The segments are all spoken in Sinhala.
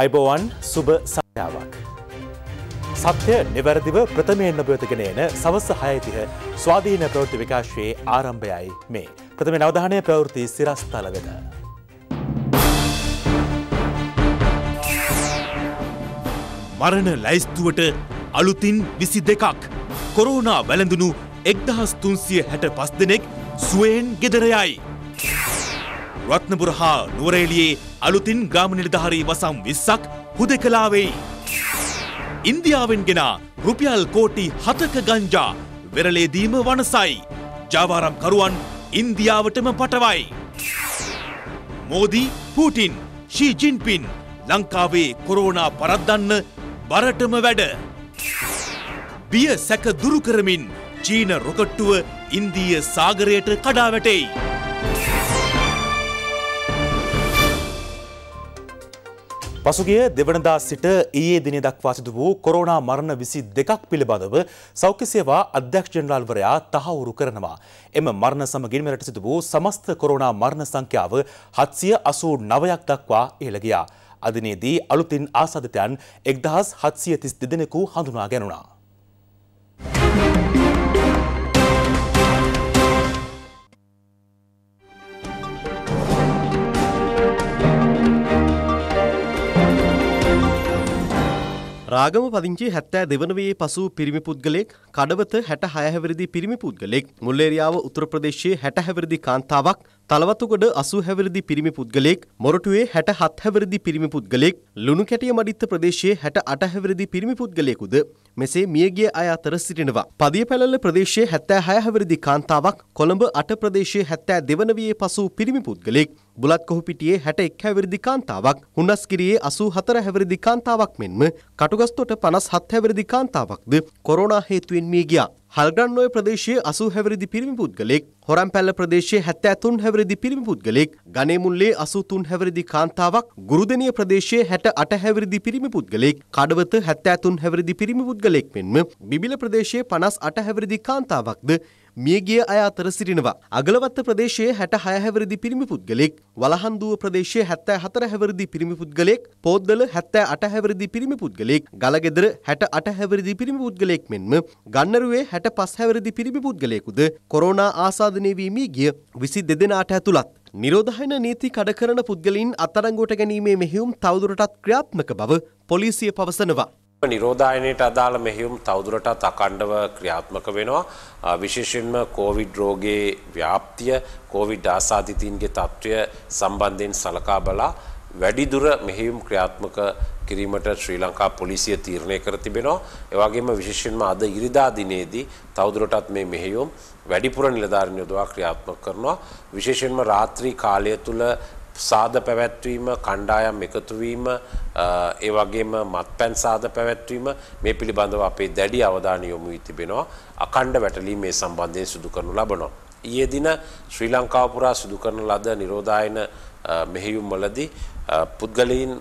අයිබෝවන් සුබ සත්‍යාවක්. සත්‍යය නිවැරදිව ප්‍රථමයෙන් නබයතගෙන එන සවස්ස හයතිහ ස්වාධීන ප්‍රවෘති විකාශයේ ආරම්භයයි මේ. ප්‍රථම නවධානය ප්‍රවෘති සිරස්ථල වෙන. මරණ ලැයිස්තුවට අලුතින් විසි දෙකක්. කොරෝනා වැළඳුණු එක්දහස්තුන්සිය හැට පස් දෙනෙක් සුවයෙන් ගෙදරයයි. රත්නපුර හා නුවරේලියේ අලුතින් ග්‍රාම නිලධාරී වසම් විස්සක් හුදෙකලාවෙයි. ඉන්දියාවෙන් ගෙන රුපියල් කෝටි හතක ගංජා වෙරළේදීම වනසයි. ජාවාරම් කරුවන් ඉන්දියාවටම පටවයි. මෝදී පූටින් ශීජින්පින් ලංකාවේ කොරෝනා පරද්දන්න බරටම වැඩ. බිය සැක දුරු කරමින් චීන රොකට්ටුව ඉන්දීය සාගරයට කඩා වැටෙයි. පසුගිය දෙවනදා සිට ඒ දින දක්වා සිදු වූ කොරෝනා මරණ විසි දෙකක් පිළිබඳව සෞඛ්‍ය සේවා අධ්‍යක්ෂ ජනරාල්වරයා තහවුරු කරනවා. එම මරණ සමගින් මෙරට සිදු වූ සමස්ත කොරෝනා මරණ සංඛ්‍යාව හත්සිය අසූ නවයක් දක්වා ඉහළ ගියා. අදිනේදී අලුතින් ආසාධිතයන් එක්දහස් හත්සිය තිස් දෙදෙනෙකු හඳුනා ගැනුණා. රාගම පදිංචි 72 දෙවනවයේ පසු පිරිමි පුද්ගලෙක් කඩවත 66 හැවිරිදි පිරිමි පුද්ගලෙක් මුල්ලේරියාව උත්තර ප්‍රදේශයේ 60 හැවිරිදි කාන්තාවක් තලවතුගොඩ 80 හැවිරිදි පිරිමි පුද්ගලෙක්, මොරටුවේ 67 හැවිරිදි පිරිමි පුද්ගලෙක්, ලුණුකැටිය මඩිත්ත ප්‍රදේශයේ 68 හැවිරිදි පිරිමි පුද්ගලයෙකුද මෙසේ මියගිය අය අතර සිටිනවා. පදිය පැලල්ල ප්‍රදේශයේ 76 හැවිරිදි කාන්තාවක්, කොළඹ 8 ප්‍රදේශයේ 72 වන වියේ පසු පිරිමි පුද්ගලෙක්, බුලත් කොහුපිටියේ 61 හැවිරිදි කාන්තාවක්, හුන්නස්ගිරියේ 84 හැවිරිදි කාන්තාවක් මෙන්ම කටුගස්තොට 57 හැවිරිදි කාන්තාවක්ද කොරෝනා හේතුවෙන් මිය ගියා. හල්ගන්නෝය ප්‍රදේශයේ අසූ හැවිරිදි පිරිමි පුද්ගලෙක් හොරම් පැල්ල ප්‍රදේශයේ හැත්ත ඇතුන් හැවිරිදි පිරිමි පුද්ගලෙක් ගනේමුල්ලේ අසූතුන් හැවිරිදි කාන්තාවක් ගුරුදනිය ප්‍රදේශයේ හැට අට හැවිරිදි පිරිමි පුද්ගලෙක් කඩවත හැත්ත ඇතුන් හැවිරිදි පිරිමි පුද්ගලෙක් මෙන්ම බිබිල ප්‍රදේශයේ පනස් අට හැවිරිදි කාන්තාවක්ද මියගිය අය අතර සිටිනවා. අගලවත්ත ප්‍රදේශයේ 66 හැවිරිදි පිරිමි පුද්ගලෙක්, වලහන්දුව ප්‍රදේශයේ 74 හැවිරිදි පිරිමි පුද්ගලෙක්, පෝද්දල 78 හැවිරිදි පිරිමි පුද්ගලෙක්, ගලගෙදර 68 හැවිරිදි පිරිමි පුද්ගලෙක් මෙන්ම ගන්නරුවේ 65 හැවිරිදි පිරිමි පුද්ගලයෙකුද කොරෝනා ආසාදනය වී මියගිය 22 දෙනාට ඇතුළත්. නිරෝධහන නීති කඩ කරන පුද්ගලින් අත්අඩංගුවට ගැනීමේ මෙහියුම් තවදුරටත් ක්‍රියාත්මක බව පොලිසිය පවසනවා. නිරෝධායනයට අදාළ මෙහිුම් තවදුරටත් අකණ්ඩව ක්‍රියාත්මක වෙනවා විශේෂයෙන්ම කෝවිඩ් රෝගයේ ව්‍යාප්තිය කෝවිඩ් ආසාධිතීන්ගේ තත්ත්වය සම්බන්ධයෙන් සලකා බලා වැඩිදුර මෙහිුම් ක්‍රියාත්මක කිරීමට ශ්‍රී ලංකා පොලිසිය තීරණය කර තිබෙනවා. ඒ වගේම විශේෂයෙන්ම අද ඉරිදා දිනේදී තවදුරටත් මේ මෙහෙයුම් වැඩිපුර නිලධාරීන් යොදවා ක්‍රියාත්මක කරනවා. විශේෂයෙන්ම රාත්‍රී කාලය තුල සාද පැවැත්වීම කණ්ඩායම් එකතුවීම ඒ වගේම මත්පැන් සාද පැවැත්වීම මේ පිළිබඳව අපේ දැඩි අවධානය යොමු වී තිබෙනවා අඛණ්ඩ වැටලීම මේ සම්බන්ධයෙන් සිදු කරනු ලබනවා ඊයේ දින ශ්‍රී ලංකාව පුරා සිදු කරන ලද නිරෝධායන මෙහෙයුම් වලදී පුද්ගලයන්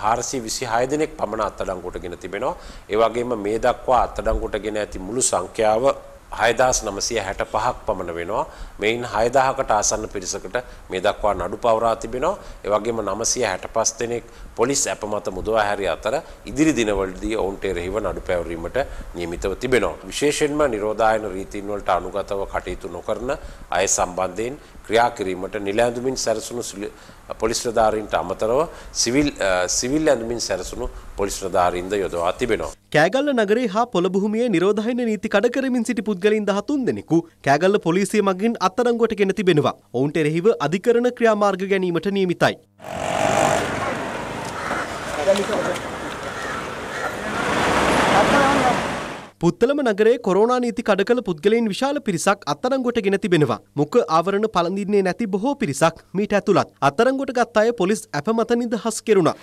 426 දෙනෙක් පමණ අත්අඩංගුවට ගෙන තිබෙනවා ඒ වගේම මේ දක්වා අත්අඩංගුවට ගෙන ඇති මුළු සංඛ්‍යාව හයදස් නමසය හැට පහක් පමණ වෙනවා මෙයින් හයදාහකට ආසන්න පිරිසකට මේ දක්වා නඩු පවරා තිබෙනවා එවගේම නමසය හැට පස් දෙනෙක් පොලිස් ඇප මත මුදවා හැරි අතර ඉදිරි දිනවලදී ඔවුන්ට එරෙහිව නඩු පැවරීමට නියමිතව තිබෙනවා. විශේෂෙන්ම නිරෝධායන රීතින්වලට අනුගතව කටයුතු නොකරන අය සම්බන්ධයෙන් ක්‍රියා කිරීමට නිල ඇඳුමින් සැරසුණු පොලිස් නිලධාරීන්ට අමතරව සිවිල් සිවිල් ඇඳුමින් සැරසුණු පොලිස් නිලධාරීන්ද යොදවා තිබෙනවා. කෑගල්ල නගරේ හා පොළඹුහුමියේ නිරෝධායන නීති කඩ කරමින් සිටි පුද්ගලයින් 13 දෙනෙකු කෑගල්ල පොලිසිය මගින් අත්අඩංගුවට ගෙන තිබෙනවා. ඔවුන්ට එරෙහිව අධිකරණ ක්‍රියාමාර්ග ගැනීමට නියමිතයි. පුත්තලම නගරේ කොරෝනා නීති කඩකල පුද්ගලයන් විශාල පිරිසක් අත්අඩංගුවට ගෙන තිබෙනවා. මුඛ ආවරණ පළඳින්නේ නැති බොහෝ පිරිසක් මීට ඇතුළත්. අත්අඩංගුවට ගත් අය පොලිස් ඇප මත නිදහස් කෙරුණා.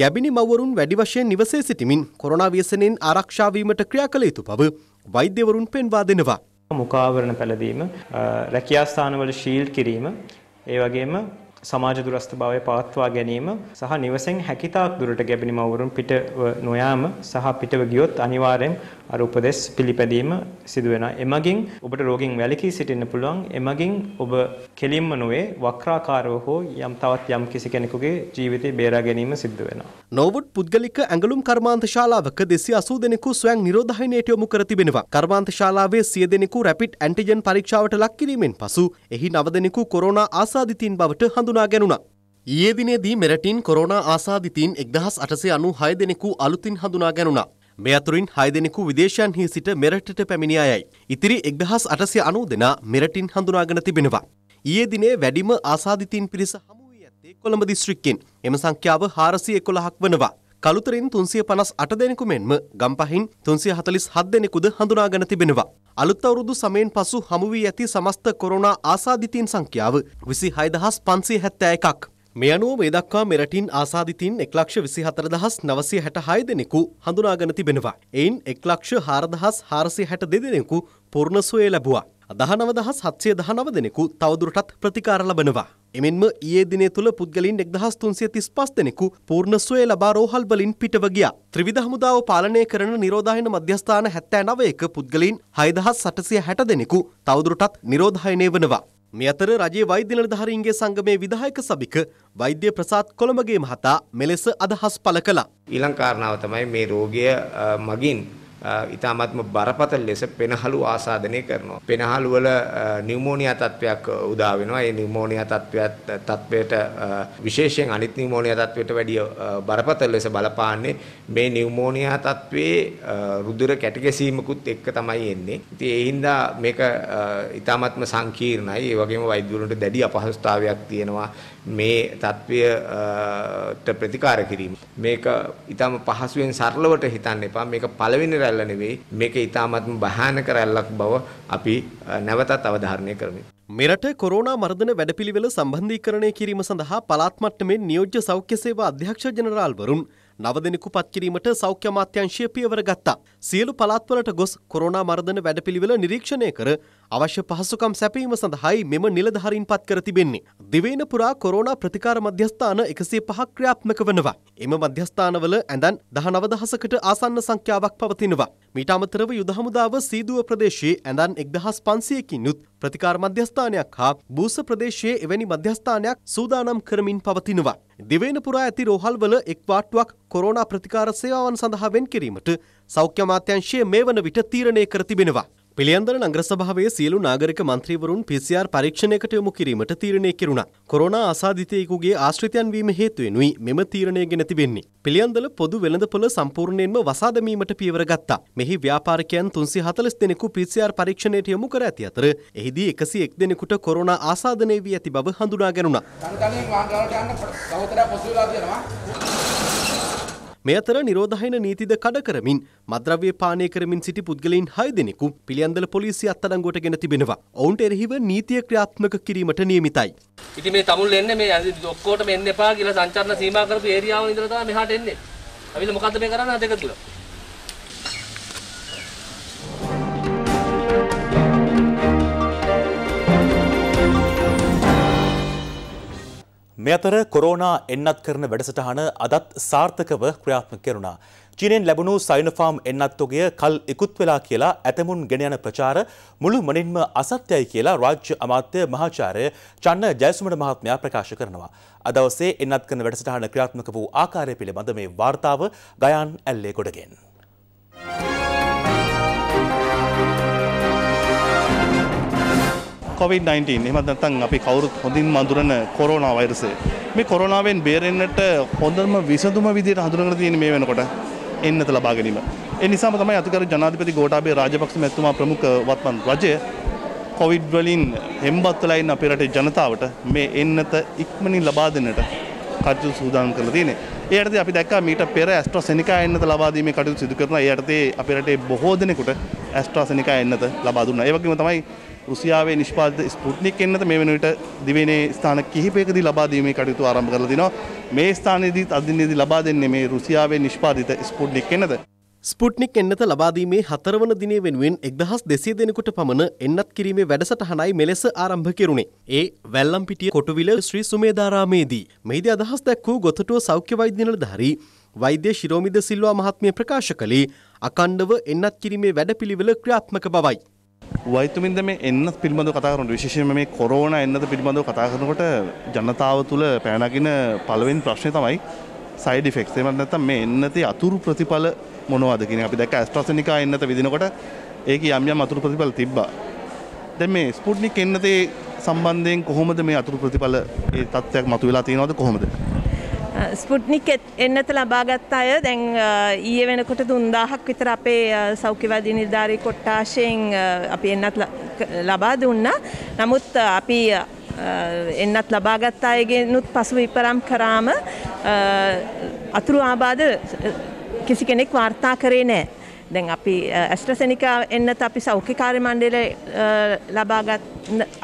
ගැබිනි මව්වරුන් වැඩි වශයෙන් නිවසේ සිටිමින් කොරෝනා ව්‍යසනයෙන් ආරක්ෂා වීමට ක්‍රියා කළ යුතු බව වෛද්‍යවරුන් පෙන්වා දෙනවා. මුඛාවරණ පැළඳීම, රැකියා ස්ථානවල ශීල්ඩ් කිරීම, ඒ වගේම සමාජ දුරස්ථ භාවය පවත්වා ගැනීම සහ නිවසෙන් හැකිතාක් දුරට ගැබිනි මවුරුන් පිටව නොයාම සහ පිටව ගියොත් අනිවාර්යෙන් අර උපදෙස් පිළිපැදීම සිදු වෙනවා. එමගින් ඔබට රෝගින් වැළකී සිටින්න පුළුවන්. එමගින් ඔබ කෙලින්ම නොවේ වක්‍රාකාරව හෝ යම් තවත් යම් කිසි කෙනෙකුගේ ජීවිතය බේරා ගැනීම සිද්ධ වෙනවා. නොවුඩ් පුද්ගලික ඇඟලුම් කර්මාන්ත ශාලාවක 280 දෙනෙකු ස්වයං නිරෝධායනයට යොමු කර තිබෙනවා. කර්මාන්ත ශාලාවේ 100 දෙනෙකු රැපිඩ් ඇන්ටිජන් පරීක්ෂාවට ලක් කිරීමෙන් පසු එහි 9 දෙනෙකු කොරෝනා ආසාදිතින් බවට හඳුනා ගැනුණා. ඊයේ දිනේදී මෙරටින් කොරෝනා ආසාදිතින් 1896 දෙනෙකු අලුතින් හඳුනා ගැනුණා. මේ අතුරින් 6 දෙනෙකු විදේශයන්හි සිට මෙරටට පැමිණ අයයි. ඉතිරි 1890 දෙනා මෙරටින් හඳුනාගෙන තිබෙනවා. ඊයේ දිනේ වැඩිම ආසාදිතින් පිරිස හමු වී ඇත්තේ කොළඹ දිස්ත්‍රික්කෙන්. එම සංඛ්‍යාව 411ක් වනවා. කළුතරින් 358 දෙනෙකු මෙන්ම ගම්පහින් 347 දෙනෙකුද හඳුනාගෙන තිබෙනවා. අලුත් අවුරුදු සමයෙන් පසු හමු වී ඇති සමස්ත කොරෝනා ආසාදිතීන් සංඛ්‍යාව 26571ක්. මේ අනුව මේ දක්වා මෙරටින් ආසාධිතින් 1,24,966 දෙනෙකු හඳුනාගෙන තිබෙනවා. එයින් 1,04,462 දෙනෙකු පූර්ණ සුවය ලැබුවා. 19,719 දෙනෙකු තවදුරටත් ප්‍රතිකාර ලබනවා. එමෙන්ම ඊයේ දිනේ තුල පුද්ගලයින් 1335 දෙනෙකු පූර්ණ සුවය ලබා රෝහල් වලින් පිටව ගියා. ත්‍රිවිධ හමුදාව පාලනය කරන නිරෝධායන මධ්‍යස්ථාන 79ක පුද්ගලයින් 6,860 දෙනෙකු තවදුරටත් නිරෝධායනය වෙනවා. මේ අතර රජයේ වෛද්‍ය නිලධාරීන්ගේ සංගමේ විධායක සභික වෛද්‍ය ප්‍රසාද් කොළඹගේ මහතා මෙලෙස අදහස් පළ කළා. ඊළඟ කාරණාව තමයි මේ රෝගය මගින් ඉතාමත්ම බරපතල ලෙස පෙනහළු ආසාදනය කරනවා. පෙනහළු වල නියුමෝනියා තත්වයක් උදා වෙනවා. ඒ නියුමෝනියා තත්වයට තත්වයට විශේෂයෙන් අනිත් නියුමෝනියා තත්වයට වැඩිය බරපතල ලෙස බලපාන්නේ මේ නියුමෝනියා තත්වයේ රුධිර කැටකැසීමකුත් එක්ක තමයි එන්නේ. ඉතින් ඒ හින්දා මේක ඉතාමත්ම සංකීර්ණයි. ඒ වගේම වෛද්‍යවරුන්ට දැඩි අපහසුතාවයක් තියෙනවා. මේ தত্ত্বයට ප්‍රතිකාර කිරීම. මේක ඊටම පහසුවෙන් සරලවට හිතන්න එපා. මේක පළවෙනි රැල්ල නෙවෙයි. මේක ඊටමත්ම භයානක රැල්ලක් බව අපි නැවතත් අවධාරණය කරමු. මෙරට කොරෝනා මර්ධන වැඩපිළිවෙල සම්බන්ධීකරණය කිරීම සඳහා පළාත් මට්ටමේ නියෝජ්‍ය සෞඛ්‍ය සේවා අධ්‍යක්ෂ ජනරාල්වරුන් නව දෙනෙකු පත් කිරීමට සෞඛ්‍ය අමාත්‍යාංශය පියවර ගත්තා. සියලු පළාත්වලට ගොස් කොරෝනා මර්ධන වැඩපිළිවෙල නිරීක්ෂණය කර අවශ්‍ය පහසුකම් සැපීම සඳහායි මෙම නිලධාරීන් පත් කර තිබෙන්නේ. දිවයින පුරා කොරෝනා ප්‍රතිකාර මධ්‍යස්ථාන 105ක් ක්‍රියාත්මක වෙනවා. එම මධ්‍යස්ථානවල ඇඳන් 19000කට ආසන්න සංඛ්‍යාවක් පවතිනවා. මීට අමතරව යුද හමුදාව සීදුව ප්‍රදේශයේ ඇඳන් 1500කින් යුත් ප්‍රතිකාර මධ්‍යස්ථානයක් හා බූස ප්‍රදේශයේ එවැනි මධ්‍යස්ථානයක් සූදානම් කරමින් පවතිනවා. දිවයින පුරා ඇති රෝහල්වල එක් වාට්ටුවක් කොරෝනා ප්‍රතිකාර සේවාවන් සඳහා වෙන් කිරීමට සෞඛ්‍ය අමාත්‍යාංශය මේ වන විට තීරණය කර තිබෙනවා. පිළියන්දර නගරසභාවේ සියලු නාගරික මන්ත්‍රීවරුන් PCR පරීක්ෂණයකට යොමු කිරීමට තීරණය කෙරුණා. කොරෝනා ආසාදිතයෙකුගේ ආශ්‍රිතයන් වීම හේතුවෙනුයි මෙම තීරණය ගෙන තිබෙන්නේ. පිළියන්දල පොදු වෙළඳපොළ සම්පූර්ණයෙන්ම වසා දැමීමට පියවර ගත්තා. මෙහි ව්‍යාපාරිකයන් 340 දෙනෙකු PCR පරීක්ෂණයට යොමු කර ඇති අතර එහිදී 101 දෙනෙකුට කොරෝනා ආසාදනය වී ඇති බව හඳුනා ගැනුණා. තනි තනියෙන් වාහන ගාලට යන්න සහෝදරයා පොසු වෙලා තියෙනවා. මේ අතර නිරෝධායන නීතිද කඩ කරමින් මද්‍රව්‍ය පානය කරමින් සිටි පුද්ගලයින් 6 දෙනෙකු පිළියන්දල පොලිසිය අත්අඩංගුවට ගෙන තිබෙනවා. ඔවුන්ට එරෙහිව නීතිය ක්‍රියාත්මක කිරීමට නියමිතයි. ඉතින් මේ තමුල් එන්නේ මේ ඔක්කොටම එන්න එපා කියලා සංචාරණ සීමා කරපු ඒරියාවන් ඉඳලා තමයි මෙහාට එන්නේ. අපි මොකද්ද මේ කරන්නේ අද එක තුලා? මේ අතර කොරෝනා එන්නත් කරන වැඩසටහන අදත් සාර්ථකව ක්‍රියාත්මක කෙරුණා. චීනෙන් ලැබුණු සයිනොෆාම් එන්නත්තුගේ කල් ඉකුත් වෙලා කියලා ඇතමුන් ගෙන යන ප්‍රචාර මුළු මනින්ම අසත්‍යයි කියලා රාජ්‍ය අමාත්‍ය මහාචාර්ය චන්න ජයසුමන මහත්මයා ප්‍රකාශ කරනවා. අදවසේ එන්නත් කරන වැඩසටහන ක්‍රියාත්මක වූ ආකාරය පිළිබඳ මේ වාර්තාව ගයන් ඇල්ලේ ගොඩගෙන්. Thank you. කොවිD-19 එහෙමත් නැත්නම් අපි කවුරුත් හොඳින් මඳුරන කොරෝනා වෛරසය. මේ කොරෝනාවෙන් බේරෙන්නට හොඳම විසඳුම විදිහට හඳුනගෙන තියෙන මේ වෙනකොට එන්නත ලබා ගැනීම. ඒ නිසාම තමයි අතිගරු ජනාධිපති ගෝඨාභය රාජපක්ෂ මැතිතුමා ප්‍රමුඛ වත්මන් රජය කොවිඩ් වලින් හෙම්බත් වෙලා ඉන්න අපේ රටේ ජනතාවට මේ එන්නත ඉක්මනින් ලබා දෙන්නට කටයුතු සූදානම් කරලා තියෙන්නේ. ඒ යටතේ අපි දැක්කා මීට පෙර ඇස්ට්‍රාසෙනිකා එන්නත ලබා දීමේ කටයුතු සිදු කරනවා. ඒ යටතේ අපේ රටේ බොහෝ දෙනෙකුට ඇස්ට්‍රාසෙනිකා එන්නත ලබා දුන්නා. ඒ වගේම තමයි රුසියාවේ නිෂ්පාදිත ස්පුට්නික් එන්නත මේ වෙන විට දිවයිනේ ස්ථාන කිහිපයකදී ලබා දීමේ කටයුතු ආරම්භ කරලා තිනවා. මේ ස්ථානයේදීත් අදින්නේදී ලබා දෙන්නේ මේ රුසියාවේ නිෂ්පාදිත ස්පුට්නික් එන්නත. ස්පුට්නික් එන්නත ලබාදීමේ හතරවන දිනේ වෙනුවෙන් එක්දහස් දෙසිය දෙනෙකුට පමණ එන්නත් කිරීමේ වැඩසටහනයි මෙලෙස ආරම්භ කෙරුණේ. ඒ වැල්ලම්පිටිය කොටුවිල ශ්‍රී සුමේධාරාමේදී. මෙහිදී අදහස් දැක්වූ ගොතටුව සෞඛ්‍ය වෛද්‍ය නිලධාරී වෛද්‍ය ශිරෝමිද සිල්වා මහත්මිය ප්‍රකාශ කළේ අකණ්ඩව එන්නත් කිරීමේ වැඩපිළිවෙල ක්‍රියාත්මක බවයි. වයිතුමින්ද මේ එන්න පිළිබඳව කතා කරනට විශේෂයෙන්ම මේ කොරෝන එන්නද පිළිබඳව කතා කරනකොට ජනතාව තුළ පැනනගින පළවෙනි ප්‍රශ්නේ තමයි සයිඩ් ඉෆෙක්ට්ස් එහෙමත් නැත්නම් මේ එන්නති අතුරු ප්‍රතිඵල මොනවද කියන අපි දැක්ක ඇස්ට්‍රොසෙනිකා එන්නත විදිනකොට ඒකේ යම් යම් අතුරු ප්‍රතිඵල තිබ්බා. දැන් මේ ස්පුට්නික් එන්නතේ සම්බන්ධයෙන් කොහොමද මේ අතුරු ප්‍රතිඵල ඒ තත්ත්වයක් මතුවලා තියෙනවද කොහොමද? ස්පුට්නික් එන්නත ලබාගත් අය දැන් ඊය වෙනකොට දුන්දාහක් විතර අපේ සෞඛ්‍යවාදී නිර්ධාරී කොට්ටාශයෙන් අපි එන්නත් ලබා දුන්න නමුත් අපි එන්නත් ලබාගත් අයගෙනුත් පසු විපරම් කරාම අතුරු ආබාධ කිසි කෙනෙක් වාර්තා කරේ නෑ දැන් අපි ඇස්ට්‍රසනිකා එන්නත් අපි සෞඛ්‍යකාරය මණ්ඩල ලබාගත්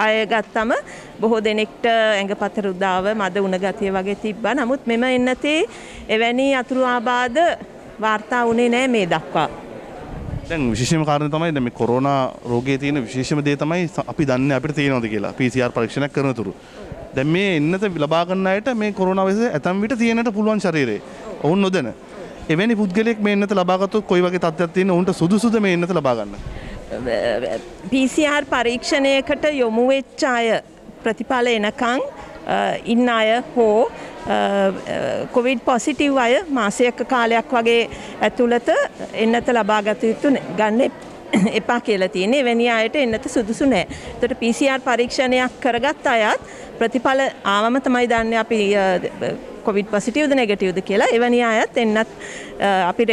අය ගත්තම බොහෝ දෙනෙක්ට ඇඟපත රුද්ධාව මද උණගතිය වගේ තිබ්බා. නමුත් මෙම එන්නතේ එවැනි අතුරු ආබාධ වාර්තා වුණේ නැහැ මේ දක්වා. දැන් විශේෂම කාරණය තමයි දැන් මේ කොරෝනා රෝගයේ තියෙන විශේෂම දේ තමයි අපි දන්නේ අපිට තියෙනවද කියලා PCR පරීක්ෂණයක් කරනතුරු. දැන් මේ එන්නත ලබා ගන්න අයට මේ කොරෝනා වෛරසය ඇතම් විට තියෙනට පුළුවන් ශරීරේ. ඔවුන් නොදැන. එවැනි පුද්ගලෙක් මේ එන්නත ලබාගත්තොත් කොයි වගේ තත්ත්වයක් තියෙන උන්ට සුදුසුද මේ එන්නත ලබා ගන්න? PCR පරීක්ෂණයකට යොමු වෙච්ච අය ප්‍රතිඵල එනකන් ඉන්න අය හෝ කොවිඩ් පොසිටිව් අය මාසයක කාලයක් වගේ ඇතුළත එන්නත ලබාගත යුතු ගන්න එපා කියලා තියෙන එවැනි අයට එන්නත සුදුසු නෑ. එතකොට PCR පරීක්ෂණයක් කරගත් අයත් ප්‍රතිඵල ආවම තමයි දන්නේ අපි කොවිඩ් පොසිටිව්ද නෙගටිව්ද කියලා එවැනි අයත් එන්නත් අපි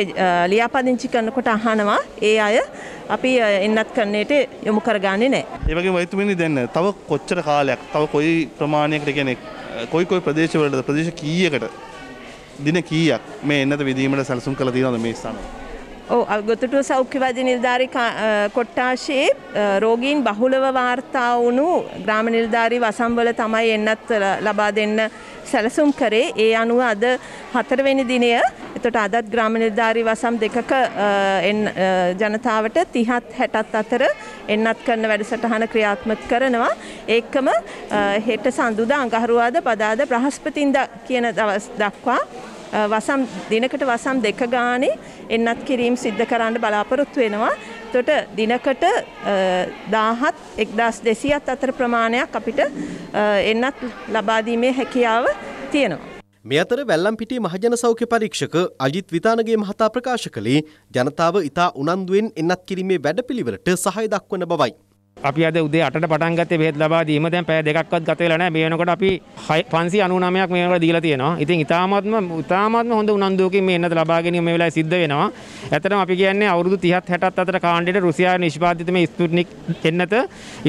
ලියාපදිංචි කරනකොට අහනවා ඒ අය අපි එන්නත් කරන්නට යොමු කරගන්නේ නැහැ. ඒ වගේම වෛතුමිනි දැන් තව කොච්චර කාලයක් තව කොයි ප්‍රමාණයකට කියන්නේ කොයි කොයි ප්‍රදේශවලද ප්‍රදේශ කීයකට දින කීයක් මේ එන්නත විදීමට සැලසුම් කරලා තියෙනවද මේ ස්ථානවල? ගොතුටු සෞඛ්‍යවද නිල්ධාරි කොට්ටාශයේ රෝගීන් බහුලව වාර්තා වුණු ග්‍රාම නිල්ධාරි වසම්වල තමයි එන්නත් ලබා දෙන්න සැලසුම් කරේ ඒ අනුව අද හතරවෙනි දිනය එතට අදත් ග්‍රාම නිර්ධාරි වසම් දෙකක ජනතාවට තිහත් හැටත් අතර එන්නත් කරන වැඩසටහන ක්‍රියාත්මක කරනවා ඒකම හෙට සඳුද අඟහරුවාද පදාද බ්‍රහස්පතින්ද කියන දවස් දක්වා වසම් දිනකට වසම් දෙක ගානේ එන්නත් කිරීම සිද්ධ කරන්න බලාපොරොත්තු වෙනවා. එතකොට දිනකට 1000ත් 1200ත් අතර ප්‍රමාණයක් අපිට එන්නත් ලබා දීමේ හැකියාව තියෙනවා. මේ අතර වැල්ලම්පිටිය මහජන සෞඛ්‍ය පරීක්ෂක අජිත් විතානගේ මහතා ප්‍රකාශ කළේ ජනතාව ඉතා උනන්දුවෙන් එන්නත් කිරීමේ වැඩපිළිවෙලට සහය දක්වන බවයි. අපි අද උදේ අටට පටන් ගත්තේ බෙහෙත් ලබා දීම දැන් පැය දෙකක්වත් ගත වෙලා නැහැ. මේ වෙනකොට අපි 599ක් මේ වෙනකොට දීලා තියෙනවා. ඉතින් ඉතාමත්ම ඉතාමත්ම හොඳ උනන්දුවකින් මේ එන්නත ලබා ගැනීම මේ වෙලාවේ සිද්ධ වෙනවා. ඇත්තටම අපි කියන්නේ අවුරුදු 30 60ත් අතර කාණ්ඩයේ රුසියානු නිෂ්පාදිත මේ ස්පුට්නික් එන්නත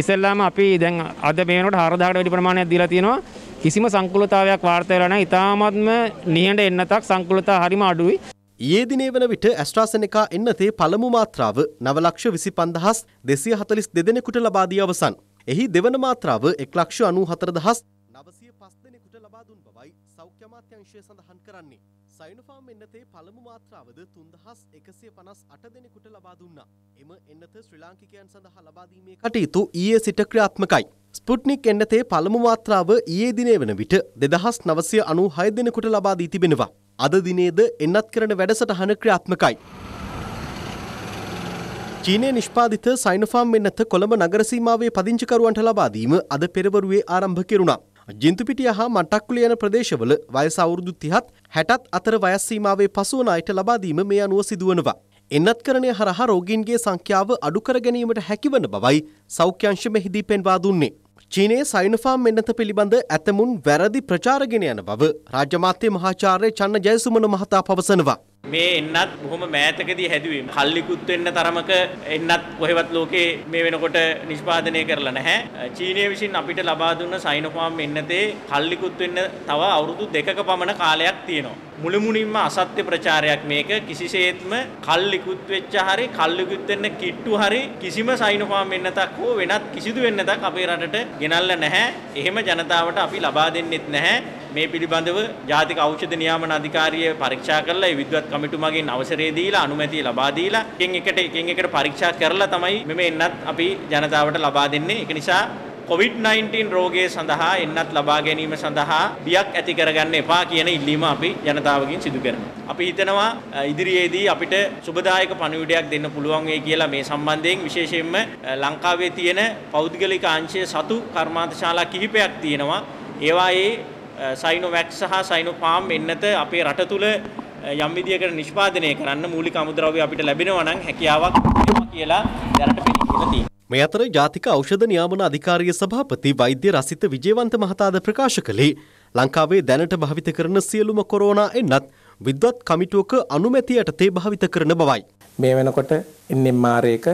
ඉස්සෙල්ලාම අපි දැන් අද මේ වෙනකොට 4000කට වැඩි ප්‍රමාණයක් දීලා තියෙනවා. කිසිම සංකූලතාවයක් වාර්තා වෙලා නැහැ. ඉතාමත්ම නිහඬ එන්නතක් සංකූලතාව හරිම අඩුයි. ඊයේ දිනේ වන විට ඇස්ට්‍රාසෙනෙකා එන්නතේ පළමු මාත්‍රාව නවලක්ෂ විසි පන්දහස් දෙසිය හතලිස් දෙදෙනෙකුට ලබාදී අවසන්. එහි දෙවන මාත්‍රාව එක්ලක්ෂ අනූ හතරදහස් නවසය පස් දෙනෙකුට ලබා දුන් බවයි සෞඛ්‍ය අමාත්‍යංශය සඳහන් කරන්නේ. සයිනෆාම් එන්නතේ පළමු මාත්‍රාවද තුන්දහස් එකසිය පනස් අට දෙනෙකුට ලබා දුන්නා. එම එන්නත ශ්‍රී ලාංකිකයන් සඳහා ලබාදීමේ කටයුතු ඊයේ සිට ක්‍රියාත්මකයි. ස්පුට්නික් එන්නතේ පළමු මාත්‍රාව ඊයේ දිනේ වන විට දෙදහස් නවසය අනු හය දෙනෙකුට ලබා දී තිබෙනවා. අද දිනේද එන්නත් කරන වැඩසටහන ක්‍රියාත්මකයි. චීනය නිෂ්පාදිත සයිනෆාම් එන්නත කොළඹ නගරසීමාවේ පදිංචිකරුවන්ට ලබාදීම අද පෙරවරුවේ ආරම්භ කෙරුණා. ජින්තුපිටිය හා මට්ටක්කුල යන ප්‍රදේශවල වයස අවුරුදු 30ත් 60ත් අතර වයස් සීමාවේ පසුවන අයට ලබා දීම මේ අනුව සිදුවනවා. එන්නත්කරණය හරහා රෝගීන්ගේ සංඛ්‍යාව අඩු කර ගැනීමට හැකිවන බවයි සෞඛ්‍ය අංශ මෙහිදී පෙන්වා දුන්නේ. චීනයේ සයිනෆාම් මෙන්නත පිළිබඳ ඇතමුන් වැරදි ප්‍රචාරගෙන යන බව රාජ්‍ය මාත්‍ය මහාචාර්ය චන්න ජයසුමන මහතා පවසනවා. මේ එන්නත් බොහොම මෑතකදී හැදුවීම. කල්ලිකුත් වෙන්න තරමක එන්නත් කොහෙවත් ලෝකේ මේ වෙනකොට නිෂ්පාදනය කරලා නැහැ. චීනය විසින් අපිට ලබා දුන්න සයිනෝෆාම් එන්නතේ කල්ලිකුත් වෙන්න තව අවුරුදු දෙකක පමණ කාලයක් තියෙනවා. මුළුමුණින්ම අසත්‍ය ප්‍රචාරයක් මේක කිසිසේත්ම කල්ලිකුත් වෙච්ච හරි කල්ලිකුත් වෙන්න කිට්ටු හරි කිසිම සයිනෝෆාම් එන්නතක් හෝ වෙනත් කිසිදු වෙන්නතක් අපේ රටට ගෙනල්ලා නැහැ. එහෙම ජනතාවට අපි ලබා දෙන්නෙත් නැහැ. මේ පිළිබඳව ජාතික ඖෂධ නියාමන අධිකාරිය පරීක්ෂා කරලා ඒ විද්වත් කමිටු මගින් අවසරය දීලා අනුමැතිය ලබා දීලා එකින් එකට එකින් එකට පරීක්ෂා කරලා තමයි මෙමෙ එන්නත් අපි ජනතාවට ලබා දෙන්නේ ඒක නිසා COVID-19 රෝගය සඳහා එන්නත් ලබා ගැනීම සඳහා බියක් ඇති කරගන්න එපා කියන ඉල්ලීම අපි ජනතාවගෙන් සිදු කරනවා. අපි හිතනවා ඉදිරියේදී අපිට සුබදායක පණිවිඩයක් දෙන්න පුළුවන් වෙයි කියලා මේ සම්බන්ධයෙන් විශේෂයෙන්ම ලංකාවේ තියෙන පෞද්ගලික අංශයේ සතු කර්මාන්තශාලා කිහිපයක් තියෙනවා. ඒවායේ සයිනොවැක් සහ සයිනොෆාම් එන්නත අපේ රට තුළ යම් විදියකට නිෂ්පාදනය කරන්න මූලික අමුද්‍රව්‍ය අපිට ලැබෙනවා නම් හැකියාවක් කියලා දැනට පෙනී කියලා තියෙනවා. මේ අතර ජාතික ඖෂධ නියාමන අධිකාරිය සභාපති වෛද්‍ය රසිත විජේවන්ත මහතාද ප්‍රකාශ කළේ ලංකාවේ දැනට භාවිත කරන සියලුම කොරෝනා එන්නත් විද්වත් කමිටුවක අනුමැති යටතේ භාවිත කරන බවයි. මේ වෙනකොට NMR එක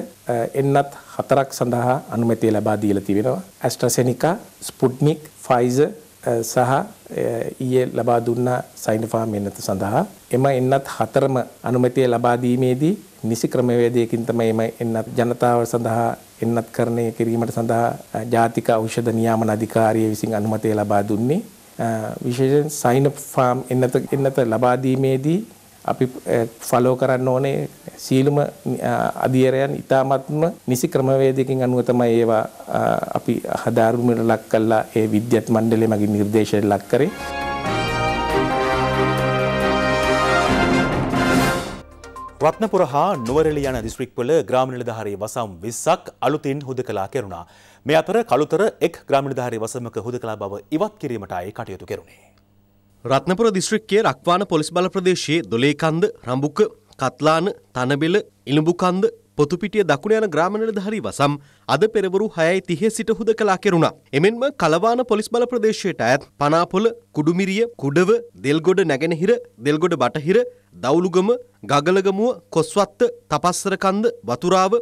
එන්නත් හතරක් සඳහා අනුමැතිය ලබා දීලා තිබෙනවා. ඇස්ට්‍රසෙනිකා, ස්පුට්නික්, ෆයිසර් සහ ඊයේ ලබා දුන්න සයින්ෆාම් එන්නත සඳහා එම එන්නත් හතරම අනුමැතිය ලබා දීමේදී නිසි ක්‍රමවේදයකින් තමයි එම එන්නත් ජනතාව සඳහා එන්නත් කරණය කිරීමට සඳහා ජාතික ඖෂධ නියාමන අධිකාරිය විසින් අනුමැතිය ලබා දුන්නේ විශේෂයෙන් සයින්ෆාම් එන්නත එන්නත ලබා දීමේදී අපි ෆලෝ කරන්න ඕනේ සීලුම අධියරයන් ඉතාමත්ම නිසි ක්‍රමවේදකින් අනුව තමයි ඒවා අපි හදාරුමට ලක් කළා ඒ විද්‍යත් මණ්ඩලය මගේ නිර්දේශය ලක් කරේ. රත්නපුර හා නුවරලි යන දිස්ත්‍රික්වල ග්‍රාමනිලධාරී වසම් 20ක් අලුතින් හුදකලා කෙරුණා. මේ අතර කළුතර එක් ග්‍රාමනිලධාරී වසමක හුදකලා බව ඉවත් කිරීමටයි කටයුතු කෙරුණේ. රත්නපුර දිස්ත්‍රික්කයේ රක්වාන පොලිස් බල ප්‍රදේශයේ දොලේකන්ද, රඹුක, කත්ලාන, තනබෙල, ඉලුඹුකන්ද, පොතුපිටිය දකුණ යන ග්‍රාම නිලධාරී වසම් අද පෙරවරු 6:30 සිට හුදකලා කෙරුණා. එමෙන්ම කලවාන පොලිස් බල ප්‍රදේශයට අයත් පනාපොල, කුඩුමිරිය, කුඩව, දෙල්ගොඩ නැගෙනහිර, දෙල්ගොඩ බටහිර, දවුලුගම, ගගලගමුව, කොස්වත්ත, තපස්සරකන්ද, වතුරාව,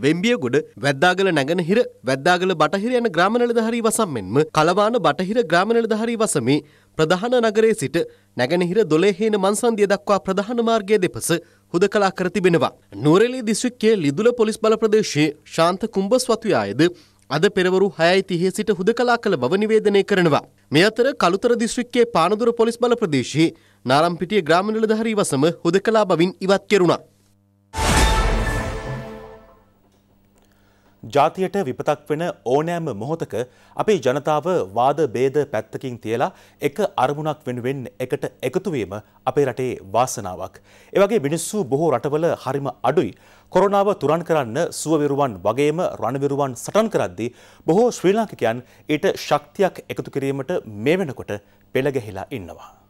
වෙම්බියගොඩ වැද්දාගල නැගෙනහිර, වැද්දාගල බටහිර යන ග්‍රාම නිලධාරී වසම් මෙන්ම කලවාන බටහිර ග්‍රාම නිලධාරී වසමේ ප්‍රධාන නගරයේ සිට නැගෙනහිර දොළේහේන මන්සන්දිය දක්වා ප්‍රධාන මාර්ගය දෙපස හුදකලා කර තිබෙනවා. නුවරඑළිය දිස්ත්‍රික්කයේ ලිදුල පොලිස් බල ප්‍රදේශයේ ශාන්ත කුඹස්වතුයායේද අද පෙරවරු 6:30 සිට හුදකලා කළ බව නිවේදනය කරනවා. මේ අතර කලුතර දිස්ත්‍රික්කයේ පානදුර පොලිස් බල ප්‍රදේශයේ නාරම්පිටිය ග්‍රාම නිලධාරී වසම හුදකලා බවින් ඉවත් කෙරුණා. ජාතියට විපතක් වෙන ඕනෑම මොහොතක අපේ ජනතාව වාද බේද පැත්තකින් තියලා එක අරමුණක් වෙනුවෙන් එකට එකතුවීම අපේ රටේ වාසනාවක්. එවගේ මිනිස්සු බොහෝ රටවල හරිම අඩුයි. කොරනාව තුරන් කරන්න සුවවිරුවන් වගේම රණවිරුවන් සටන් කරද්දී බොහෝ ශ්‍රී ලාංකිකයන් ඊට ශක්තියක් එකතු කිරීමට මේ වෙනකොට පෙළගැහිලා ඉන්නවා.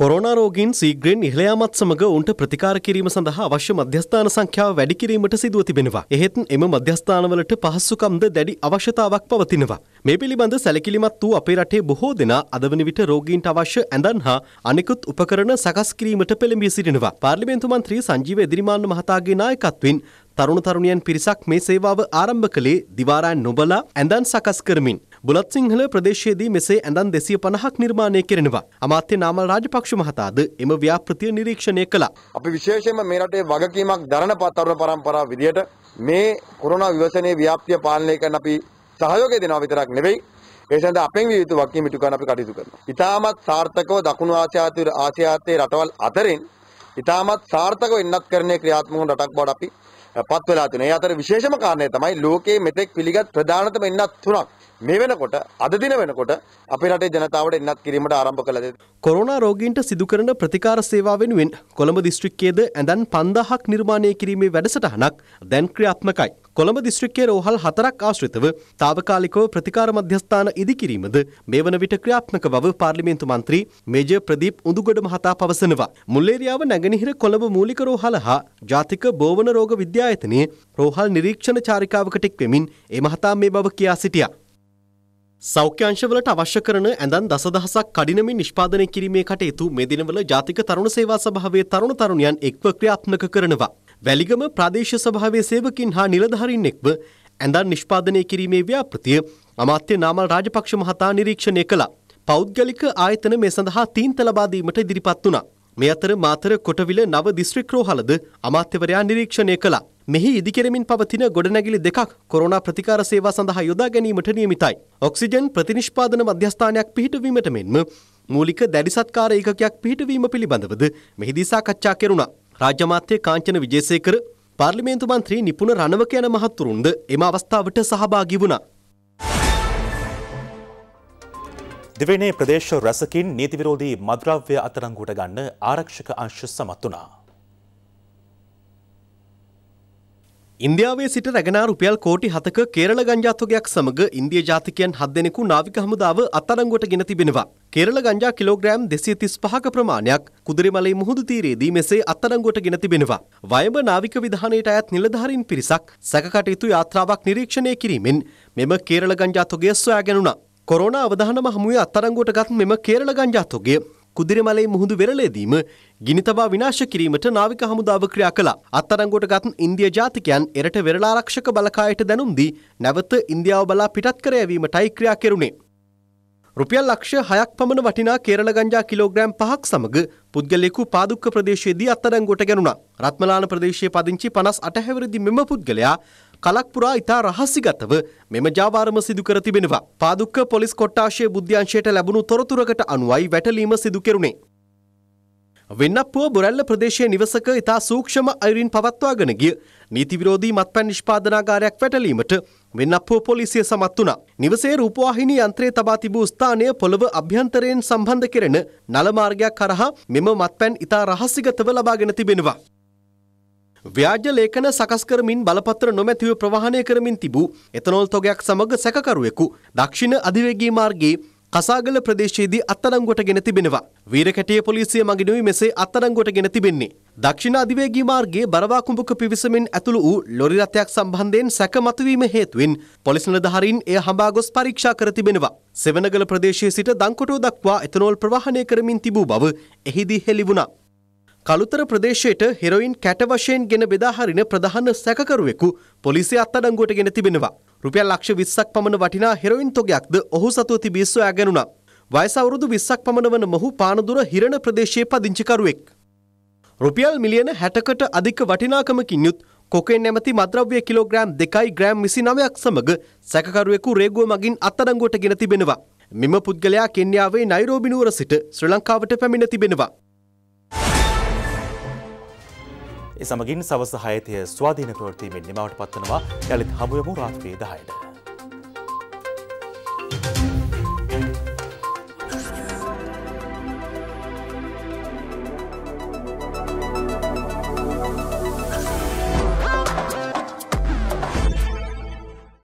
කොරෝනාරෝගීන් සීග්‍රෙන් ඉහළයාමත් සමඟ උන්ට ප්‍රතිකාර කිරීම සඳහා අවශ්‍ය මධ්‍යස්ථාන සංඛ්‍යාව වැඩි කිරීමට සිදුව තිබෙනවා. එහෙත් එම මධ්‍යස්ථානවලට පහසුකම්ද දැඩි අවශ්‍යතාවක් පවතිනවා. මේ පිළිබඳ සැලකිලිමත් වූ අපේ රටේ බොහෝ දෙනා අදවන විට රෝගීන්ට අවශ්‍ය ඇඳන් හා අනෙකුත් උපකරණ සකස් කිරීමට පෙළඹී සිටිනවා. පාර්ලිමේන්තු මන්ත්‍රී සංජීව එදිරිමාන්න මහතාගේ නායකත්වයෙන් තරුණ තරුණියන් පිරිසක් මේ සේවාව ආරම්භ කළේ දිවාරායන් නොබලා ඇඳන් සකස් කරමින්. බුලත් සිංහල ප්‍රදේශයේදී මෙසේ ඇඳන් 250ක් නිර්මාණය කෙරෙනවා. අමාත්‍ය නාමල් රාජපක්ෂ මහතාද එම ව්‍යාපෘතිය නිරීක්ෂණය කළා. අපි විශේෂයෙන්ම මේ රටේ වගකීමක් දරන තරුණ පරම්පරාව විදියට මේ කොරෝනා විවසනයේ ව්‍යාප්තිය පාලනය කරන අපි සහයෝගය දෙනවා විතරක් නෙවෙයි ඒ සඳහා අපෙන් විවිධ වගකීම් ඉටු කරන අපි කටයුතු කරනවා. ඉතාමත් සාර්ථකව දකුණු ආසියාතිර ආසියාතයේ රටවල් අතරින් ඉතාමත් සාර්ථකව ඉන්නත් කරන්නේ ක්‍රියාත්මක රටක් බවට අපි පත් වෙලා තියෙනවා. ඒ අතර විශේෂම කාරණය තමයි ලෝකයේ මෙතෙක් පිළිගත් ප්‍රධානතම එන්නත් තුනක් මේ වෙනකොට අද දින වෙනකොට අපේ රටේ ජනතාවට එන්නත් කිරීමට ආරම්භ කළා දෙද. කොරෝනා රෝගීන්ට සිදු කරන ප්‍රතිකාර සේවා වෙනුවෙන් කොළඹ දිස්ත්‍රික්කයේද ඇඳන් 5000ක් නිර්මාණය කිරීමේ වැඩසටහනක් දැන් ක්‍රියාත්මකයි. කොළඹ දිස්ත්‍රික්කයේ රෝහල් හතරක් ආශ්‍රිතව తాවකාලිකව ප්‍රතිකාර මධ්‍යස්ථාන ඉදිකිරීමද මේ වන විට ක්‍රියාත්මක බව පාර්ලිමේන්තු මන්ත්‍රී මේජර් ප්‍රදීප් උඳුගොඩ මහතා පවසනවා. මුල්ලේරියාව නැගෙනහිර කොළඹ මූලික රෝහල හා ජාතික බෝවන රෝග විද්‍යායතනයේ රෝහල් නිරීක්ෂණ චාරිකාවකට එක්වෙමින් ඒ මහතා මේ බව කියා සිටියා. සෞඛ්‍යංශවලට අවශ්‍ය කරන ඇඳන් දසදහසක් කඩිනමින් නිෂ්පාදනය කිරීමේ කටයුතු මේ දිනවල ජාතික තරුණ සේවා සභාවේ තරුණ තරුණියන් එක්ව ක්‍රියාත්මක කරනවා. වැලිගම ප්‍රදේශ සභාවේ සේවකින් හා නිලධාරීන් එක්ව ඇඳන් නිෂ්පාදනය කිරීමේ ව්‍යාපෘතිය අමාත්‍ය නාමල් රාජපක්ෂ මහතා නිරීක්ෂණය කළා. පෞද්ගලික ආයතන මේ සඳහා තීන්ත ලබා දීමට ඉදිරිපත් වුණා. මේ අතර මාතර කොටවිල නව දිස්ත්‍රික් රෝහලද අමාත්‍යවරයා නිරීක්ෂණය කළා. මෙහි ඉදිකෙරමින් පවතින ගොඩනැගිලි දෙකක් කොරෝනා ප්‍රතිකාර සේවා සඳහා යොදා ගැනීමට නියමිතයි. ඔක්සිජන් ප්‍රතිනිෂ්පාදන මධ්‍යස්ථානයක් පිහිටවීමට මෙන්ම මූලික දැඩි සත්කාර ඒකකයක් පිහිටවීම පිළිබඳවද මෙහිදී සාකච්ඡා කෙරුණා. රාජ්‍යමාත්‍ය කාංචන විජේසේකර පාර්ලිමේන්තු මන්ත්‍රී නිපුණ රණවක යන මහත්තුරුන්ද එම අවස්ථාවට සහභාගී වුණා. දෙවනේ ප්‍රදේශ රැසකින් නීතිවිරෝධී මද්‍රව්‍ය අතරංගුට ගන්න ආරක්ෂක අංශ සමත් වුණා. ඉන්දියාවේ සිට රැගෙනා රුපියල් කෝටි හතක කේරළ ගංජාත්වගයක් සමඟ ඉන්දිය ජාතිකයන් හත් දෙනෙකු නාවික හමුදාව අත්අඩංගුවට ගෙන තිබෙනවා. කේරළ ගංජා කිලෝග්‍රෑම් 235ක ප්‍රමාණයක් කුදරිමලයි මුහුදු තීරයේදී මෙසේ අත්අඩංගුවට ගෙන තිබෙනවා. වයඹ නාවික විධානයට අයත් නිලධාරීන් පිරිසක් සැකකටයුතු යාත්‍රාවක් නිරීක්ෂණය කිරීමෙන් මෙම කේරළ ගංජාත්වගය සොයා ගැනුණා. කොරෝනා අවධානම හමුවේ අත්අඩංගුවට ගත් මෙම කේරළ ගංජාත්වගය කුදිරිමලේ මුහුදු වෙරළේදීම ගිනි තබා විනාශ කිරීමට නාවික හමුදාව ක්‍රියා කළා. අත්අඩංගුවට ගත් ඉන්දියා ජාතිකයන් එරට වෙරළාරක්ෂක බලකායට දැනුම් දී නැවත ඉන්දියාව බලා පිටත් කර යැවීමටයි ක්‍රියා කෙරුණේ. රුපියල් ලක්ෂ හයක් පමණ වටිනා කේරළ ගංජා කිලෝග්‍රෑම් පහක් සමග පුද්ගලයෙකු පාදුක්ක ප්‍රදේශයේදී අත්අඩංගුවට ගැනුණා. රත්මලාන ප්‍රදේශයේ පදිංචි 58 හැවිරිදි මෙම පුද්ගලයා කලක් පුරා ඉතා රහසිගතව මෙම ජාවාරම සිදු කර තිබෙනවා. පාදුක්ක පොලිස් කොට්ටාශය බුද්ධ්‍යංශයට ලැබුණු තොරතුරකට අනුවයි වැටලීම සිදු කෙරුණේ. වෙන්නප්පුව බොරැල්ල ප්‍රදේශයේ නිවසක ඉතා සූක්ෂම අයුරින් පවත්වාගෙන ගිය නීති විරෝධී මත්පැන් නිෂ්පාදනාගාරයක් වැටලීමට වෙන්නප්පුව පොලිසිය සමත් වුණා. නිවසේ රූපවාහිනී යන්ත්‍රයේ තබා තිබූ ස්ථානය පොළව අභ්‍යන්තරයෙන් සම්බන්ධ කෙරෙන නල මාර්ගයක් හරහා මෙම මත්පැන් ඉතා රහසිගතව ලබාගෙන තිබෙනවා. ව්‍යාජ ලේඛන සකස් කරමින් බලපත්‍ර නොමැතිව ප්‍රවාහනය කරමින් තිබූ එතනෝල් තොගයක් සමග සැකකරුවෙකු දක්ෂිණ අධිවේගී මාර්ගයේ කසාගල ප්‍රදේශයේදී අත්අඩංගුවටගෙන තිබෙනවා. වීරකැටිය පොලිසිය මගිනුයි මෙසේ අත්අඩංගුවටගෙන තිබෙන්නේ. දක්ෂිණ අධිවේගී මාර්ගයේ බරවාකුඹක පිවිසමින් ඇතුළු වූ ලොරි රථයක් සම්බන්ධයෙන් සැක මතුවීම හේතුවෙන් පොලිස් නිලධාරීන් එය හඹා ගොස් පරීක්ෂා කර තිබෙනවා. සෙවනගල ප්‍රදේශයේ සිට දංකොටුව දක්වා එතනෝල් ප්‍රවාහනය කරමින් තිබූ බව එහිදී හෙළි වුණා. කළුතර ප්‍රදේශයට හෙරොයින් කැට වශයෙන් ගෙන බෙදා හරින ප්‍රධාන සැකකරුවෙකු පොලිසිය අත්අඩංගුවට ගෙන තිබෙනවා. රුපියල් ලක්ෂ 20ක් පමණ වටිනා හෙරොයින් තොගයක්ද ඔහු සතුව තිබී සොයා ගැනුණා. වයස අවුරුදු 20ක් පමණ වන මොහු පානදුර හිරණ ප්‍රදේශයේ පදිංචි කරුවෙක්. රුපියල් මිලියන 60කට අධික වටිනාකමකින් යුත් කොකෙන් නැමැති මද්‍රව්‍ය කිලෝග්‍රෑම් 2යි ග්‍රෑම් 29ක් සමග සැකකරුවෙකු රේගුව මගින් අත්අඩංගුවට ගෙන තිබෙනවා. මෙම පුද්ගලයා කෙන්යාවේ නයිරෝබි නුවර සිට ශ්‍රී ලංකාවට පැමිණ තිබෙනවා. එ සමගින් සවස හයතය ස්වාධීන ප්‍රවෘතිීමෙන් නිමවට පත්වනවා යළිත් හමුවමු රාත්‍රී දායට.